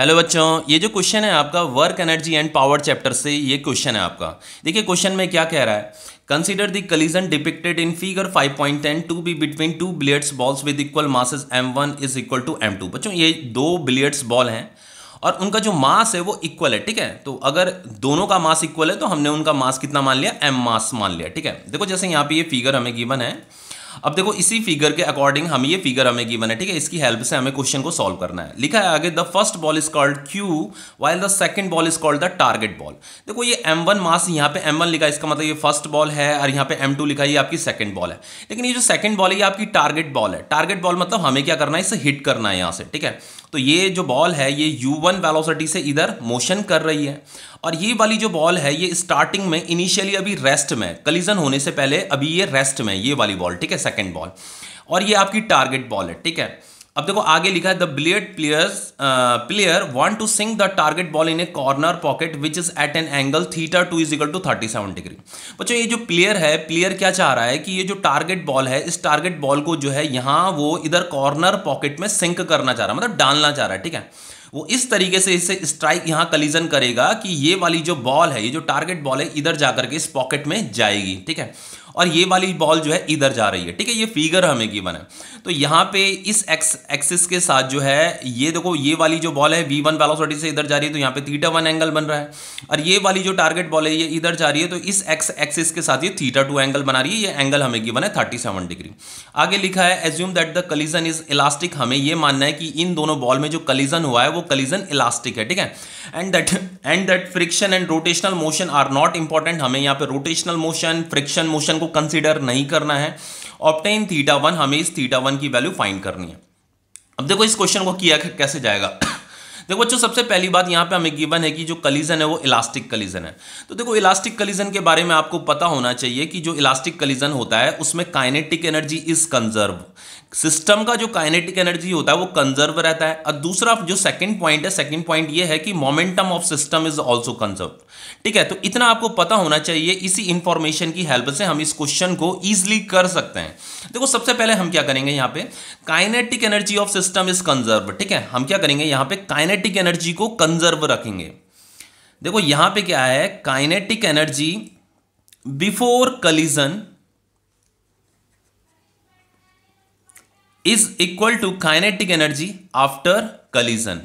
hello बच्चों ये जो क्वेश्चन है आपका work energy and power chapter से ये क्वेश्चन है आपका देखिए क्वेश्चन में क्या कह रहा है consider the collision depicted in figure 5.10 point ten to be between two billiards balls with equal masses one is equal to m two बच्चों ये दो बिलियड्स बॉल हैं और उनका जो मास है वो इक्वल है ठीक है तो अगर दोनों का मास इक्वल है तो हमने उनका मास कितना मान लिया एम मास मान लिया ठीक है देखो जैसे यहाँ पे ये फिगर हमें गिवन है अब देखो इसी फिगर के अकॉर्डिंग हम ये फिगर हमें गिवन है ठीक है इसकी हेल्प से हमें क्वेश्चन को सॉल्व करना है लिखा है आगे the first ball is called cue while the second ball is called the target ball देखो ये एम वन मास यहाँ पे एम वन लिखा है इसका मतलब ये फर्स्ट बॉल है और यहाँ पे एम टू लिखा है ये आपकी सेकंड बॉल है लेकिन ये जो सेकंड बॉल है ये आपकी टारगेट बॉल है टारगेट बॉल मतलब हमें क्या करना है इसे हिट करना है यहाँ से ठीक है तो ये जो बॉल है ये यू वन वेलोसिटी से इधर मोशन कर रही है और ये वाली जो बॉल है ये स्टार्टिंग में इनिशियली अभी रेस्ट में कलीजन होने से पहले अभी ये रेस्ट में ये वाली बॉल ठीक है सेकेंड बॉल और ये आपकी टारगेट बॉल है ठीक है अब देखो आगे लिखा है the billiard players player want to sink the target ball in a corner pocket which is at an angle theta two is equal to thirty seven degree बच्चों ये जो प्लेयर है प्लेयर क्या चाह रहा है कि ये जो टारगेट बॉल है इस टारगेट बॉल को जो है यहाँ वो इधर कॉर्नर पॉकेट में सिंक करना चाह रहा है मतलब डालना चाह रहा है ठीक है वो इस तरीके से इसे स्ट्राइक यहाँ कलीजन करेगा कि ये वाली जो बॉल है ये जो टारगेट बॉल है इधर जाकर के इस पॉकेट में जाएगी ठीक है और ये वाली बॉल जो है इधर जा रही है ठीक है ये फिगर हमें गिवन है तो यहाँ पे इस एक्स एक्सिस के साथ जो है ये देखो ये वाली जो बॉल है वी वन वेलोसिटी से इधर जा रही है तो यहाँ पे थीटा वन एंगल बन रहा है और ये वाली जो टारगेट बॉल है ये इधर जा रही है तो इस एक्स एक्सिस के साथ ये थीटा टू एंगल बना रही है ये एंगल हमें गिवन है थर्टी सेवन डिग्री आगे लिखा है assume that the collision is elastic हमें ये मानना है कि इन दोनों बॉल में जो कलीजन हुआ है वो कलीजन इलास्टिक है ठीक है and that and that friction and rotational motion are not important हमें यहाँ पे रोटेशनल मोशन फ्रिक्शन मोशन को कंसिडर नहीं करना है ऑप्टेन थीटा वन हमें इस थीटा वन की वैल्यू फाइंड करनी है अब देखो इस क्वेश्चन को किया कैसे जाएगा देखो बच्चों सबसे पहली बात यहाँ पे हमें गिवन है कि जो कलीजन है वो इलास्टिक कलीजन है तो देखो इलास्टिक कलीजन के बारे में आपको पता होना चाहिए कि जो इलास्टिक कलीजन होता है उसमें kinetic energy is conserve system का जो काइनेटिक एनर्जी होता है वो कंजर्व रहता है और दूसरा जो सेकंड पॉइंट है सेकंड पॉइंट ये है कि momentum of system is also conserve ठीक है तो इतना आपको पता होना चाहिए इसी इंफॉर्मेशन की हेल्प से हम इस क्वेश्चन को ईजिली कर सकते हैं देखो सबसे पहले हम क्या करेंगे यहाँ पे kinetic energy of system is conserve ठीक है हम क्या करेंगे यहाँ पे काइनेटिक एनर्जी को कंजर्व रखेंगे देखो यहां पे क्या है kinetic energy before collision is equal to kinetic energy after collision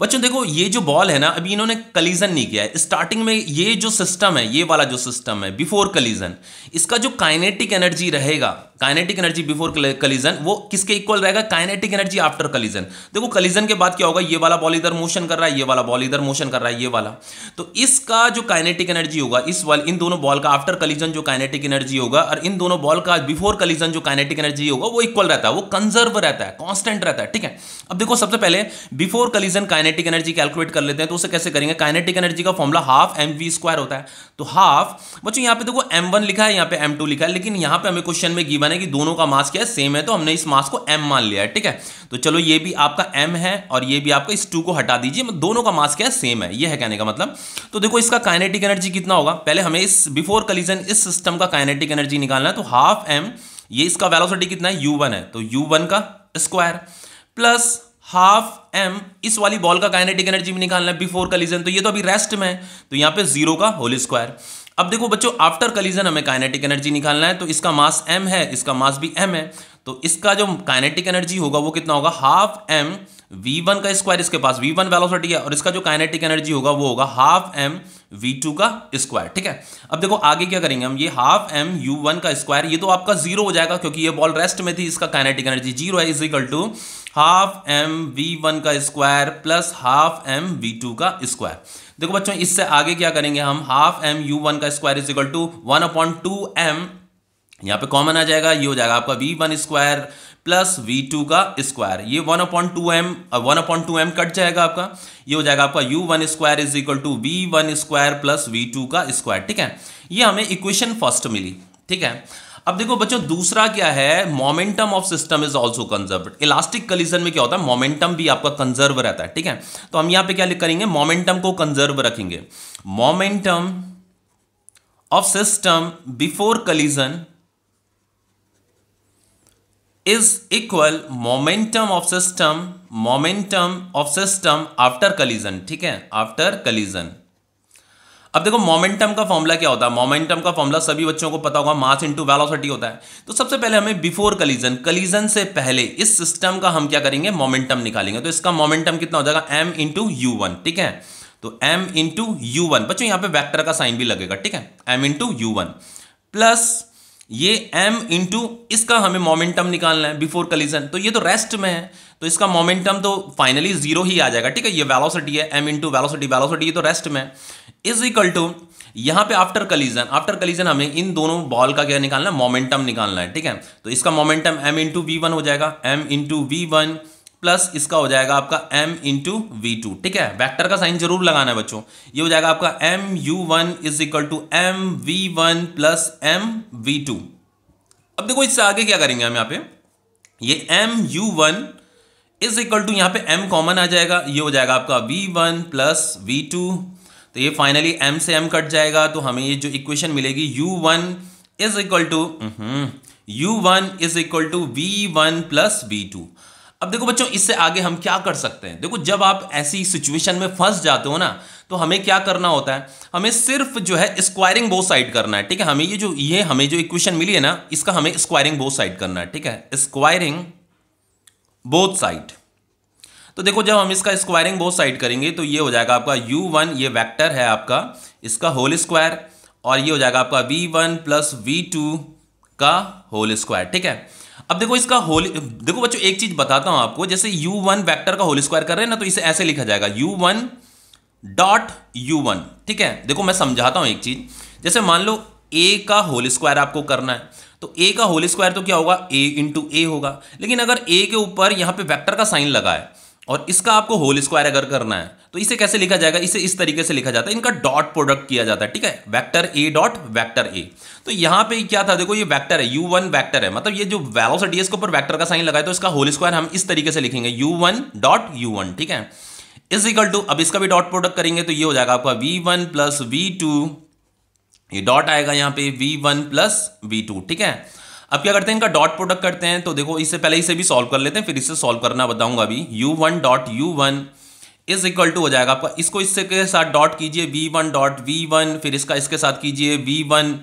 बच्चों देखो ये जो बॉल है ना अभी इन्होंने कलीजन नहीं किया है स्टार्टिंग में ये जो सिस्टम है ये वाला जो सिस्टम है बिफोर कलीजन इसका जो काइनेटिक एनर्जी रहेगा काइनेटिक एनर्जी बिफोर कलिजन वो किसके इक्वल रहेगा काइनेटिक एनर्जी आफ्टर कलिजन देखो कलिजन के बाद क्या होगा ये वाला बॉल इधर मोशन कर रहा है ये वाला बॉल इधर मोशन कर रहा है ये वाला तो इसका जो काइनेटिक एनर्जी होगा इस वाल इन दोनों बॉल का आफ्टर कलिजन जो काइनेटिक एनर्जी होगा और इन दोनों बॉल का बिफोर कलिजन जो काइनेटिक एनर्जी होगा वो इक्वल रहता है वो कंजर्व रहता है कॉन्स्टेंट रहता है ठीक है अब देखो सबसे पहले before collision kinetic energy calculate कर लेते हैं तो उसे कैसे करेंगे काइनेटिक एनर्जी का फॉर्मुला हाफ एम स्क्वायर होता है तो हाफ बच्चों यहाँ पे देखो एम लिखा है यहाँ पे एम लिखा है लेकिन यहाँ पे हमें क्वेश्चन में गिवन है कि दोनों का मास क्या है सेम है तो हमने इस मास को एम मान लिया है ठीक है तो चलो ये भी आपका एम है और ये भी आपका इस टू को हटा दीजिए मतलब दोनों का मास क्या है सेम है ये है कहने का मतलब तो देखो इसका काइनेटिक एनर्जी कितना होगा पहले हमें इस बिफोर कलीजन इस सिस्टम का काइनेटिक एनर्जी निकालना है तो हाफ एम ये इसका वेलोसिटी कितना है u1 है तो u1 का स्क्वायर प्लस हाफ एम इस वाली बॉल का काइनेटिक एनर्जी भी निकालना है बिफोर कलीजन तो ये तो अभी रेस्ट में है तो यहाँ पे जीरो का होल स्क्वायर अब देखो बच्चों आफ्टर कलीजन हमें काइनेटिक एनर्जी निकालना है तो इसका मास एम है इसका मास भी एम है तो इसका जो काइनेटिक एनर्जी होगा वो कितना होगा हाफ एम वी वन का स्क्वायर इसके पास वी वन वेलोसिटी है और इसका जो काइनेटिक एनर्जी होगा वो होगा हाफ एम वी टू का स्क्वायर ठीक है अब देखो आगे क्या करेंगे हम ये हाफ एम यू वन का स्क्वायर ये तो आपका जीरो हो जाएगा क्योंकि ये बॉल रेस्ट में थी इसका काइनेटिक एनर्जी जीरो है is equal to half m v one का square plus half m v two का स्क्वायर देखो बच्चों इससे आगे क्या करेंगे हम हाफ एम यू वन का square is equal to one upon two m यहाँ पे कॉमन आ जाएगा ये हो जाएगा आपका v one square plus v two का स्क्वायर ये one upon two m one upon two M cut जाएगा आपका ये हो जाएगा आपका u one square is equal to v one square plus v two का स्क्वायर ठीक है ये हमें इक्वेशन फर्स्ट मिली ठीक है अब देखो बच्चों दूसरा क्या है momentum of system is also conserve elastic collision में क्या होता है मोमेंटम भी आपका कंजर्व रहता है ठीक है तो हम यहां पे क्या करेंगे मोमेंटम को कंजर्व रखेंगे momentum of system before collision is equal momentum of system momentum of system after collision ठीक है after collision अब देखो मोमेंटम का फॉर्मूला क्या होता है मोमेंटम का फॉर्मूला सभी बच्चों को पता होगा मास इनटू वेलोसिटी होता है तो सबसे पहले हमें बिफोर कलीजन कलीजन से पहले इस सिस्टम का हम क्या करेंगे मोमेंटम निकालेंगे तो इसका मोमेंटम कितना हो जाएगा एम इंटू यू वन ठीक है तो एम इंटू यू वन बच्चों यहां पे वैक्टर का साइन भी लगेगा ठीक है m into u one plus ये m इंटू इसका हमें मोमेंटम निकालना है बिफोर कलीजन तो ये तो रेस्ट में है तो इसका मोमेंटम तो फाइनली जीरो ही आ जाएगा ठीक है ये वेलोसिटी है m इंटू वेलोसिटी वेलोसिटी ये तो रेस्ट में है इज इक्वल टू यहाँ पे आफ्टर कलीजन आफ्टर कलीजन हमें इन दोनों बॉल का क्या निकालना है मोमेंटम निकालना है ठीक है तो इसका momentum m into v one हो जाएगा m into v one plus इसका हो जाएगा आपका m इंटू वी टू ठीक है वेक्टर का साइन जरूर लगाना है बच्चों ये हो जाएगा आपका m u one is equal to m v one plus m v two अब देखो इससे आगे क्या करेंगे हम यहां पे ये m u one is equal to यहां पे m कॉमन आ जाएगा ये हो जाएगा आपका v one plus v two तो ये फाइनली m से m कट जाएगा तो हमें ये जो इक्वेशन मिलेगी u one is equal to u one is equal to v one plus v two अब देखो बच्चों इससे आगे हम क्या कर सकते हैं देखो जब आप ऐसी सिचुएशन में फंस जाते हो ना तो हमें क्या करना होता है हमें सिर्फ जो है स्क्वायरिंग बोथ साइड करना है ठीक है हमें ये जो ये हमें जो इक्वेशन मिली है ना इसका हमें स्क्वायरिंग बोथ साइड करना है ठीक है स्क्वायरिंग बोथ साइड तो देखो जब हम इसका स्क्वायरिंग बोथ साइड करेंगे तो ये हो जाएगा आपका यू वन ये वैक्टर है आपका इसका होल स्क्वायर और ये हो जाएगा आपका v one plus v two का होल स्क्वायर ठीक है अब देखो इसका होल देखो बच्चों एक चीज बताता हूं आपको जैसे यू वन वैक्टर का होल स्क्वायर कर रहे हैं ना तो इसे ऐसे लिखा जाएगा u one dot u one ठीक है देखो मैं समझाता हूं एक चीज जैसे मान लो ए का होल स्क्वायर आपको करना है तो ए का होल स्क्वायर तो क्या होगा ए इंटू ए होगा लेकिन अगर ए के ऊपर यहां पे वेक्टर का साइन लगा है और इसका आपको होल स्क्वायर अगर करना है तो इसे कैसे लिखा जाएगा इसे इस तरीके से लिखा जाता है इनका डॉट प्रोडक्ट किया जाता है ठीक है vector a dot vector a तो यहां पे क्या था देखो ये वेक्टर है यू वन वैक्टर है मतलब ये जो वेलोसिटी है इसके ऊपर वैक्टर का साइन लगाए तो इसका होल स्क्वायर हम इस तरीके से लिखेंगे u one dot u one ठीक है इज इक्वल टू अब इसका भी डॉट प्रोडक्ट करेंगे तो ये हो जाएगा आपका v one plus v two ये डॉट आएगा यहां पर v one plus v two ठीक है अब क्या करते हैं इनका डॉट प्रोडक्ट करते हैं तो देखो इससे पहले इसे भी सॉल्व कर लेते हैं फिर इसे सॉल्व करना बताऊंगा अभी u one dot u one is equal to हो जाएगा आपका इसको इससे के साथ डॉट कीजिए v one dot v one फिर इसका इसके साथ कीजिए v one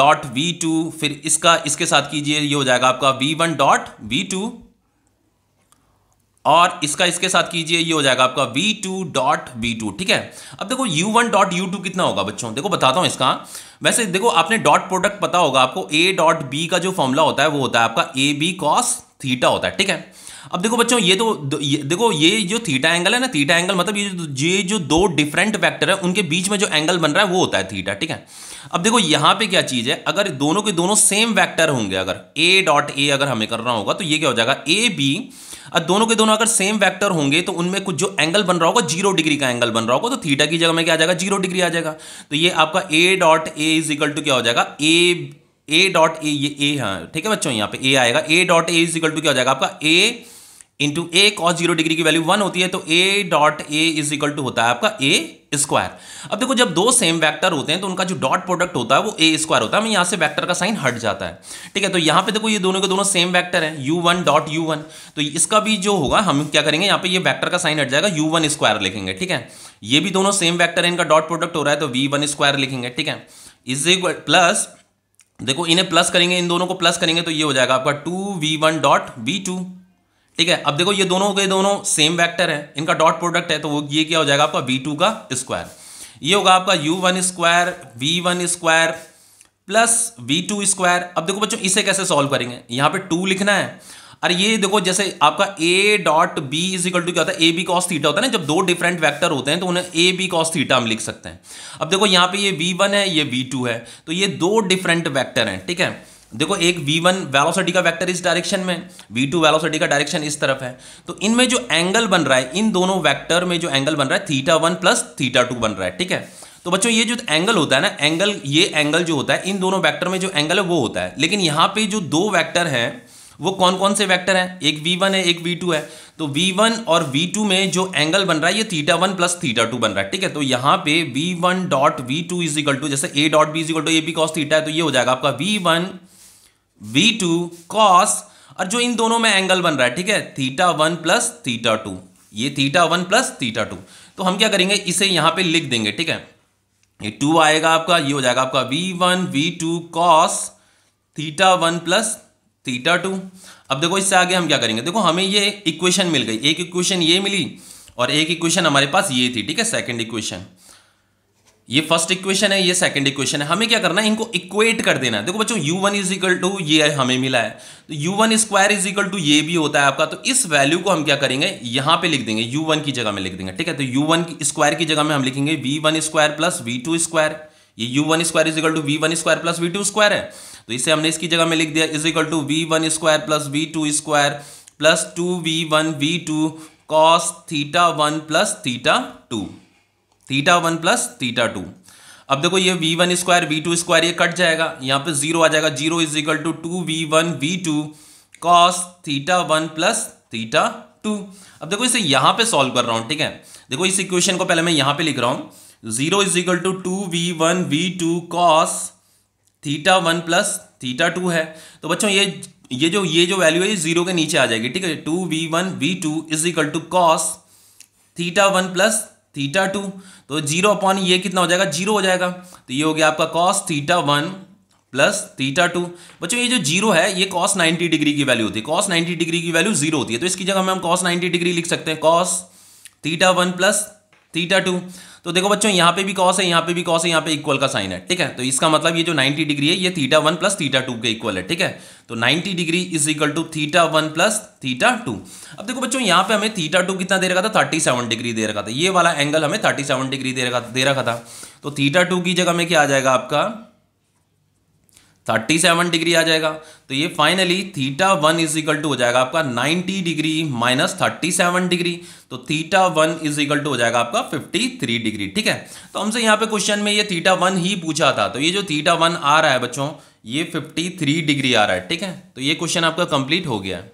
dot v two फिर इसका इसके साथ कीजिए ये हो जाएगा आपका v one dot v two और इसका इसके साथ कीजिए ये हो जाएगा आपका v two dot v two ठीक है अब देखो u one dot u two कितना होगा बच्चों देखो बताता हूँ इसका वैसे देखो आपने डॉट प्रोडक्ट पता होगा आपको ए डॉट बी का जो फॉर्मूला होता है वो होता है आपका ए बी कॉस थीटा होता है ठीक है अब देखो बच्चों ये तो ये, देखो ये जो थीटा एंगल है ना थीटा एंगल मतलब ये ये जो दो डिफरेंट वैक्टर है उनके बीच में जो एंगल बन रहा है वो होता है थीटा ठीक है अब देखो यहाँ पे क्या चीज़ है अगर दोनों के दोनों सेम वैक्टर होंगे अगर ए डॉट ए अगर हमें करना होगा तो ये क्या हो जाएगा ए बी अब दोनों के दोनों अगर सेम वैक्टर होंगे तो उनमें कुछ जो एंगल बन रहा होगा जीरो डिग्री का एंगल बन रहा होगा तो थीटा की जगह में क्या आ जाएगा जीरो डिग्री आ जाएगा तो ये आपका a dot a is equal to क्या हो जाएगा ए ए डॉट ए ये ए हाँ ठीक है बच्चों यहाँ पे ए आएगा a dot a is equal to क्या हो जाएगा आपका a into a cos zero degree की वैल्यू वन होती है तो a dot a is equal to होता है आपका ए स्क्वायर अब देखो जब दो सेम वेक्टर होते हैं तो उनका जो डॉट प्रोडक्ट होता है वो ए स्क्वायर होता है यहां से वेक्टर का साइन हट जाता है ठीक है तो यहां पे देखो ये दोनों के दोनों सेम वेक्टर है u one dot u one तो इसका भी जो होगा हम क्या करेंगे यहां पे ये वेक्टर का साइन हट जाएगा यू वन स्क्वायर लिखेंगे ठीक है ये भी दोनों सेम वैक्टर है इनका डॉट प्रोडक्ट हो रहा है तो वी वन स्क्वायर लिखेंगे ठीक है इज इक्वल प्लस देखो इन्हें प्लस करेंगे इन दोनों को प्लस करेंगे तो ये हो जाएगा आपका two v one dot v two ठीक है अब देखो ये दोनों के दोनों सेम वेक्टर है इनका डॉट प्रोडक्ट है तो वो ये क्या हो जाएगा आपका वी टू का स्क्वायर ये होगा आपका u one square v one square plus v two square अब देखो बच्चों इसे कैसे सॉल्व करेंगे यहाँ पे टू लिखना है अरे ये देखो जैसे आपका a dot b is equal to क्या होता है ए बी कॉस थीटा होता है ना जब दो डिफरेंट वेक्टर होते हैं तो उन्हें ए बी कॉस थीटा हम लिख सकते हैं अब देखो यहाँ पे ये वी वन है ये वी टू है तो ये दो डिफरेंट वैक्टर हैं ठीक है देखो एक v1 वन वेलोसिटी का वेक्टर इस डायरेक्शन में v2 टू वेलोसिटी का डायरेक्शन इस तरफ है तो इनमें जो एंगल बन रहा है इन दोनों वेक्टर में जो एंगल बन रहा है theta one plus theta two बन रहा है ठीक है तो बच्चों ये जो एंगल होता है ना एंगल ये एंगल जो होता है इन दोनों वैक्टर में जो एंगल है वो होता है लेकिन यहाँ पे जो दो वैक्टर हैं वो कौन कौन से वैक्टर हैं एक वी है एक वी है तो v1 और v2 में जो एंगल बन रहा है ये theta one plus theta two बन रहा है ठीक है तो यहाँ पे v1 one dot v two is equal to जैसे a dot b is equal to a b cos theta है तो ये हो जाएगा आपका v1 वी टू कॉस और जो इन दोनों में एंगल बन रहा है ठीक है theta one plus theta two ये theta one plus theta two तो हम क्या करेंगे इसे यहां पे लिख देंगे ठीक है ये टू आएगा आपका ये हो जाएगा आपका v one v two cos theta one plus theta two अब देखो इससे आगे हम क्या करेंगे देखो हमें ये इक्वेशन मिल गई एक इक्वेशन ये मिली और एक इक्वेशन हमारे पास ये थी ठीक है सेकेंड इक्वेशन ये फर्स्ट इक्वेशन है ये सेकंड इक्वेशन है हमें क्या करना है इनको इक्वेट कर देना है देखो बच्चों u one is equal to ये हमें मिला है तो u one square is equal to ये भी होता है आपका तो इस वैल्यू को हम क्या करेंगे यहां पे लिख देंगे यू वन की जगह में लिख देंगे ठीक है तो यू वन स्क्वायर की जगह में हम लिखेंगे v one square plus v two square ये u one square is equal to v one square plus v two square है तो इसे हमने इसकी जगह में लिख दिया is equal to v one square plus v two square plus two v one v two cos theta one plus theta two theta one plus theta two अब देखो ये v one square v two square ये cut जाएगा यहाँ पे zero आ जाएगा zero is equal to two v one v two cos theta one plus theta two अब देखो इसे यहाँ पे सॉल्व कर रहा हूँ ठीक है देखो इस इक्वेशन को पहले मैं यहाँ पे लिख रहा हूँ zero is equal to two v one v two cos theta one plus theta two है तो बच्चों ये ये जो ये जो वैल्यू है ये जीरो के नीचे आ जाएगी ठीक है two v one v two is equal to cos theta one plus theta two तो जीरो अपॉन ये कितना हो जाएगा जीरो हो जाएगा तो ये हो गया आपका cos theta one plus theta two बच्चों ये जो जीरो है ये कॉस नाइन्टी डिग्री की वैल्यू होती है कॉस नाइन्टी डिग्री की वैल्यू जीरो होती है तो इसकी जगह में हम कॉस नाइन्टी डिग्री लिख सकते हैं cos theta one plus theta two तो देखो बच्चों यहाँ पे भी कॉस है यहाँ पे भी कॉस है यहाँ पे इक्वल का साइन है ठीक है तो इसका मतलब ये जो 90 डिग्री है ये theta one plus theta two के इक्वल है ठीक है तो 90 degree is equal to theta one plus theta two अब देखो बच्चों यहाँ पे हमें थीटा टू कितना दे रखा था 37 डिग्री दे रखा था ये वाला एंगल हमें सेवन डिग्री दे रखा दे रखा था तो थीटा टू की जगह में क्या आ जाएगा आपका थर्टी सेवन डिग्री आ जाएगा तो ये finally theta one is equal to हो जाएगा आपका ninety degree minus thirty seven degree तो theta one is equal to हो जाएगा आपका फिफ्टी थ्री डिग्री ठीक है तो हमसे यहाँ पे क्वेश्चन में ये थीटा वन ही पूछा था तो ये जो थीटा वन आ रहा है बच्चों ये फिफ्टी थ्री डिग्री आ रहा है ठीक है तो ये क्वेश्चन आपका कंप्लीट हो गया है